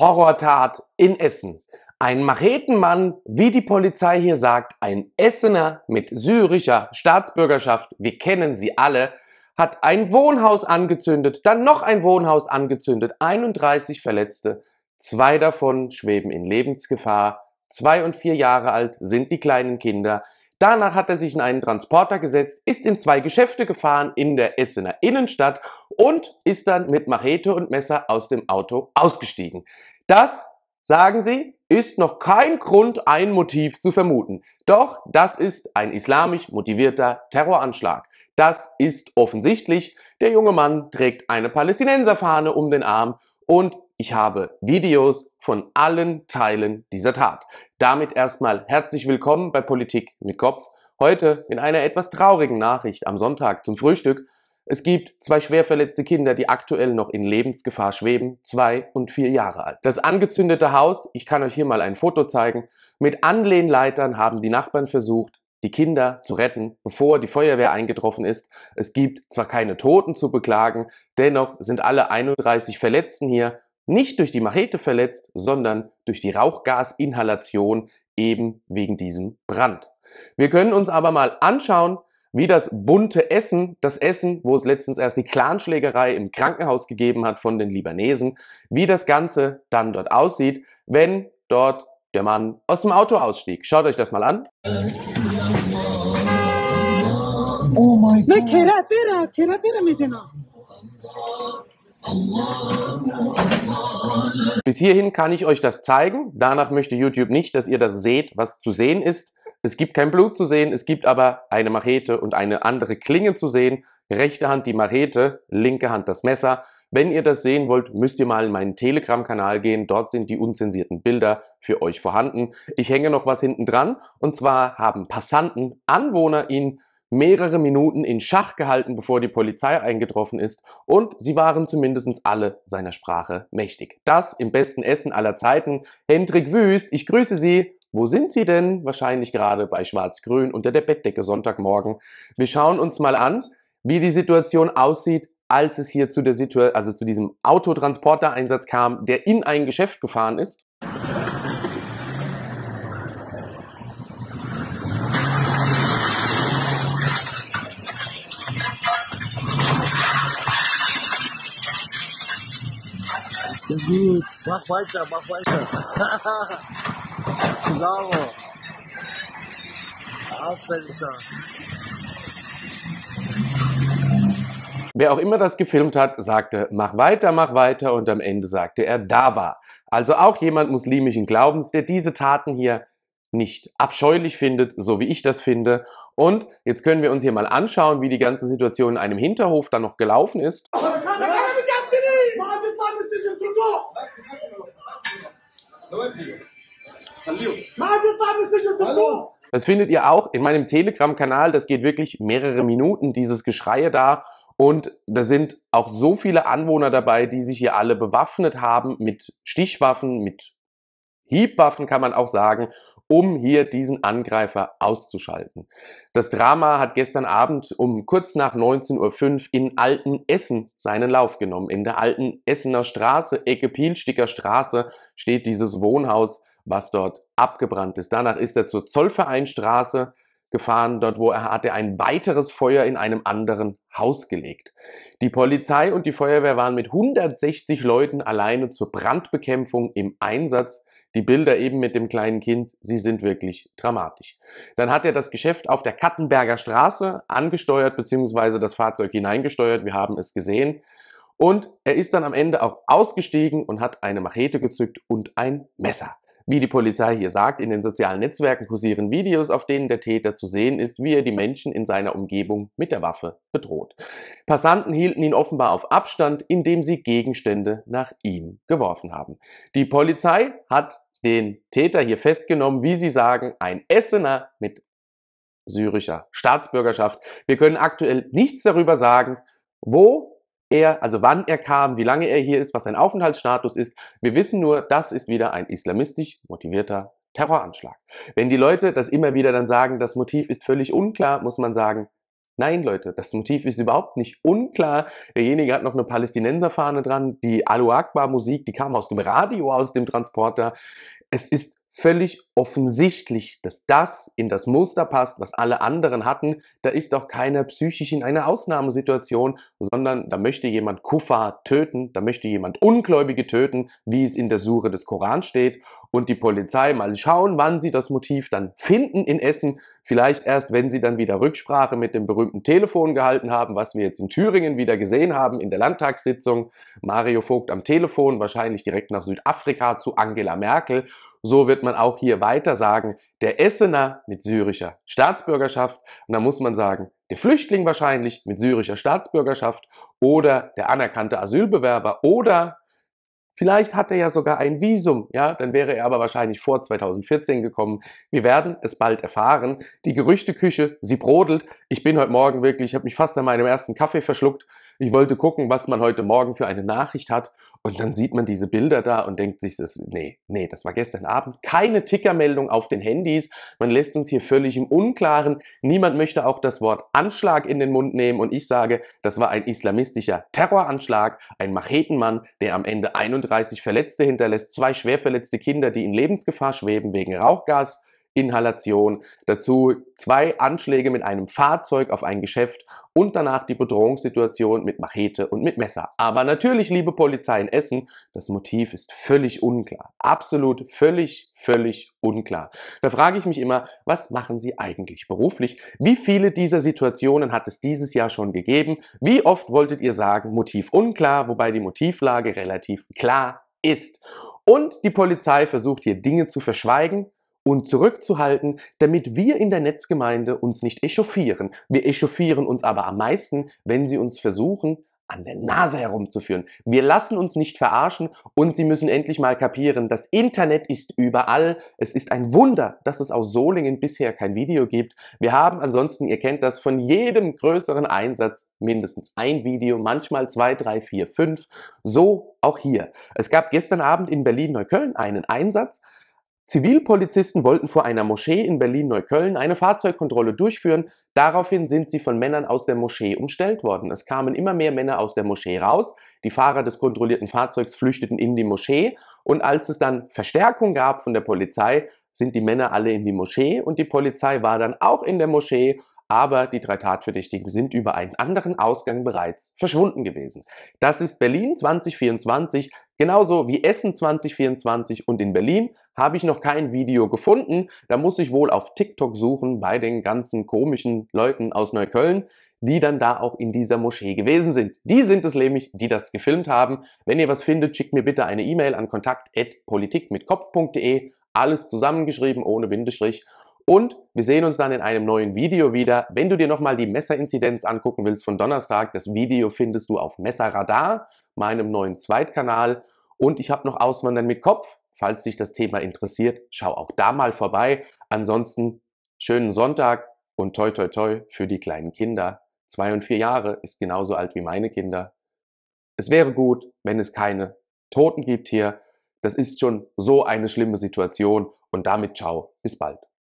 Horrortat in Essen. Ein Machetenmann, wie die Polizei hier sagt, ein Essener mit syrischer Staatsbürgerschaft, wir kennen sie alle, hat ein Wohnhaus angezündet, dann noch ein Wohnhaus angezündet, 31 Verletzte, zwei davon schweben in Lebensgefahr, zwei und vier Jahre alt sind die kleinen Kinder. Danach hat er sich in einen Transporter gesetzt, ist in zwei Geschäfte gefahren in der Essener Innenstadt und ist dann mit Machete und Messer aus dem Auto ausgestiegen. Das, sagen Sie, ist noch kein Grund, ein Motiv zu vermuten. Doch das ist ein islamisch motivierter Terroranschlag. Das ist offensichtlich. Der junge Mann trägt eine Palästinenserfahne um den Arm und ich habe Videos von allen Teilen dieser Tat. Damit erstmal herzlich willkommen bei Politik mit Kopf. Heute in einer etwas traurigen Nachricht am Sonntag zum Frühstück. Es gibt zwei schwer verletzte Kinder, die aktuell noch in Lebensgefahr schweben, zwei und vier Jahre alt. Das angezündete Haus, ich kann euch hier mal ein Foto zeigen, mit Anlehnleitern haben die Nachbarn versucht, die Kinder zu retten, bevor die Feuerwehr eingetroffen ist. Es gibt zwar keine Toten zu beklagen, dennoch sind alle 31 Verletzten hier nicht durch die Machete verletzt, sondern durch die Rauchgasinhalation eben wegen diesem Brand. Wir können uns aber mal anschauen, wie das bunte Essen, das Essen, wo es letztens erst die Clanschlägerei im Krankenhaus gegeben hat von den Libanesen, wie das Ganze dann dort aussieht, wenn dort der Mann aus dem Auto ausstieg. Schaut euch das mal an. Oh mein Gott. Ne, bis hierhin kann ich euch das zeigen. Danach möchte YouTube nicht, dass ihr das seht, was zu sehen ist. Es gibt kein Blut zu sehen, es gibt aber eine Machete und eine andere Klinge zu sehen. Rechte Hand die Machete, linke Hand das Messer. Wenn ihr das sehen wollt, müsst ihr mal in meinen Telegram-Kanal gehen. Dort sind die unzensierten Bilder für euch vorhanden. Ich hänge noch was hinten dran. Und zwar haben Passanten, Anwohner ihn mehrere Minuten in Schach gehalten, bevor die Polizei eingetroffen ist, und sie waren zumindest alle seiner Sprache mächtig. Das im besten Essen aller Zeiten. Hendrik Wüst, ich grüße Sie. Wo sind Sie denn? Wahrscheinlich gerade bei Schwarz-Grün unter der Bettdecke Sonntagmorgen. Wir schauen uns mal an, wie die Situation aussieht, als es hier zu der Situation, also zu diesem Autotransportereinsatz kam, der in ein Geschäft gefahren ist Sehr gut. Mach weiter, mach weiter. Bravo. Genau. Aufwärtser. Wer auch immer das gefilmt hat, sagte, mach weiter, mach weiter und am Ende sagte er, da war. Also auch jemand muslimischen Glaubens, der diese Taten hier nicht abscheulich findet, so wie ich das finde. Und jetzt können wir uns hier mal anschauen, wie die ganze Situation in einem Hinterhof dann noch gelaufen ist. Das findet ihr auch in meinem Telegram-Kanal. Das geht wirklich mehrere Minuten, dieses Geschreie da. Und da sind auch so viele Anwohner dabei, die sich hier alle bewaffnet haben mit Stichwaffen, mit Hiebwaffen kann man auch sagen, um hier diesen Angreifer auszuschalten. Das Drama hat gestern Abend um kurz nach 19.05 Uhr in Alten Essen seinen Lauf genommen. In der Alten Essener Straße, Ecke Pielsticker Straße, steht dieses Wohnhaus was dort abgebrannt ist. Danach ist er zur Zollvereinstraße gefahren, dort wo er hatte ein weiteres Feuer in einem anderen Haus gelegt. Die Polizei und die Feuerwehr waren mit 160 Leuten alleine zur Brandbekämpfung im Einsatz. Die Bilder eben mit dem kleinen Kind, sie sind wirklich dramatisch. Dann hat er das Geschäft auf der Kattenberger Straße angesteuert bzw. das Fahrzeug hineingesteuert, wir haben es gesehen. Und er ist dann am Ende auch ausgestiegen und hat eine Machete gezückt und ein Messer. Wie die Polizei hier sagt, in den sozialen Netzwerken kursieren Videos, auf denen der Täter zu sehen ist, wie er die Menschen in seiner Umgebung mit der Waffe bedroht. Passanten hielten ihn offenbar auf Abstand, indem sie Gegenstände nach ihm geworfen haben. Die Polizei hat den Täter hier festgenommen, wie sie sagen, ein Essener mit syrischer Staatsbürgerschaft. Wir können aktuell nichts darüber sagen, wo er, also wann er kam, wie lange er hier ist, was sein Aufenthaltsstatus ist. Wir wissen nur, das ist wieder ein islamistisch motivierter Terroranschlag. Wenn die Leute das immer wieder dann sagen, das Motiv ist völlig unklar, muss man sagen, Nein, Leute, das Motiv ist überhaupt nicht unklar. Derjenige hat noch eine Palästinenserfahne dran, die Alu Akbar Musik, die kam aus dem Radio, aus dem Transporter. Es ist völlig offensichtlich, dass das in das Muster passt, was alle anderen hatten. Da ist auch keiner psychisch in einer Ausnahmesituation, sondern da möchte jemand Kuffa töten, da möchte jemand Ungläubige töten, wie es in der Sure des Koran steht. Und die Polizei mal schauen, wann sie das Motiv dann finden in Essen. Vielleicht erst, wenn sie dann wieder Rücksprache mit dem berühmten Telefon gehalten haben, was wir jetzt in Thüringen wieder gesehen haben in der Landtagssitzung. Mario Vogt am Telefon, wahrscheinlich direkt nach Südafrika zu Angela Merkel. So wird man auch hier weiter sagen, der Essener mit syrischer Staatsbürgerschaft. Und dann muss man sagen, der Flüchtling wahrscheinlich mit syrischer Staatsbürgerschaft oder der anerkannte Asylbewerber oder Vielleicht hat er ja sogar ein Visum, ja, dann wäre er aber wahrscheinlich vor 2014 gekommen. Wir werden es bald erfahren. Die Gerüchteküche, sie brodelt. Ich bin heute Morgen wirklich, ich habe mich fast an meinem ersten Kaffee verschluckt. Ich wollte gucken, was man heute Morgen für eine Nachricht hat und dann sieht man diese Bilder da und denkt sich, das, nee, nee, das war gestern Abend. Keine Tickermeldung auf den Handys. Man lässt uns hier völlig im Unklaren. Niemand möchte auch das Wort Anschlag in den Mund nehmen. Und ich sage, das war ein islamistischer Terroranschlag. Ein Machetenmann, der am Ende 31 Verletzte hinterlässt, zwei schwerverletzte Kinder, die in Lebensgefahr schweben wegen Rauchgas. Inhalation, dazu zwei Anschläge mit einem Fahrzeug auf ein Geschäft und danach die Bedrohungssituation mit Machete und mit Messer. Aber natürlich, liebe Polizei in Essen, das Motiv ist völlig unklar. Absolut, völlig, völlig unklar. Da frage ich mich immer, was machen Sie eigentlich beruflich? Wie viele dieser Situationen hat es dieses Jahr schon gegeben? Wie oft wolltet ihr sagen, Motiv unklar, wobei die Motivlage relativ klar ist? Und die Polizei versucht hier Dinge zu verschweigen, und zurückzuhalten, damit wir in der Netzgemeinde uns nicht echauffieren. Wir echauffieren uns aber am meisten, wenn sie uns versuchen, an der Nase herumzuführen. Wir lassen uns nicht verarschen und Sie müssen endlich mal kapieren, das Internet ist überall. Es ist ein Wunder, dass es aus Solingen bisher kein Video gibt. Wir haben ansonsten, ihr kennt das, von jedem größeren Einsatz mindestens ein Video, manchmal zwei, drei, vier, fünf. So auch hier. Es gab gestern Abend in Berlin-Neukölln einen Einsatz. Zivilpolizisten wollten vor einer Moschee in Berlin-Neukölln eine Fahrzeugkontrolle durchführen. Daraufhin sind sie von Männern aus der Moschee umstellt worden. Es kamen immer mehr Männer aus der Moschee raus. Die Fahrer des kontrollierten Fahrzeugs flüchteten in die Moschee. Und als es dann Verstärkung gab von der Polizei, sind die Männer alle in die Moschee und die Polizei war dann auch in der Moschee aber die drei Tatverdächtigen sind über einen anderen Ausgang bereits verschwunden gewesen. Das ist Berlin 2024, genauso wie Essen 2024 und in Berlin habe ich noch kein Video gefunden. Da muss ich wohl auf TikTok suchen bei den ganzen komischen Leuten aus Neukölln, die dann da auch in dieser Moschee gewesen sind. Die sind es nämlich, die das gefilmt haben. Wenn ihr was findet, schickt mir bitte eine E-Mail an kontakt@politik Kopf.de, alles zusammengeschrieben ohne Bindestrich und wir sehen uns dann in einem neuen Video wieder. Wenn du dir nochmal die Messerinzidenz angucken willst von Donnerstag, das Video findest du auf Messerradar, meinem neuen Zweitkanal. Und ich habe noch Auswandern mit Kopf. Falls dich das Thema interessiert, schau auch da mal vorbei. Ansonsten schönen Sonntag und toi toi toi für die kleinen Kinder. Zwei und vier Jahre ist genauso alt wie meine Kinder. Es wäre gut, wenn es keine Toten gibt hier. Das ist schon so eine schlimme Situation. Und damit ciao, bis bald.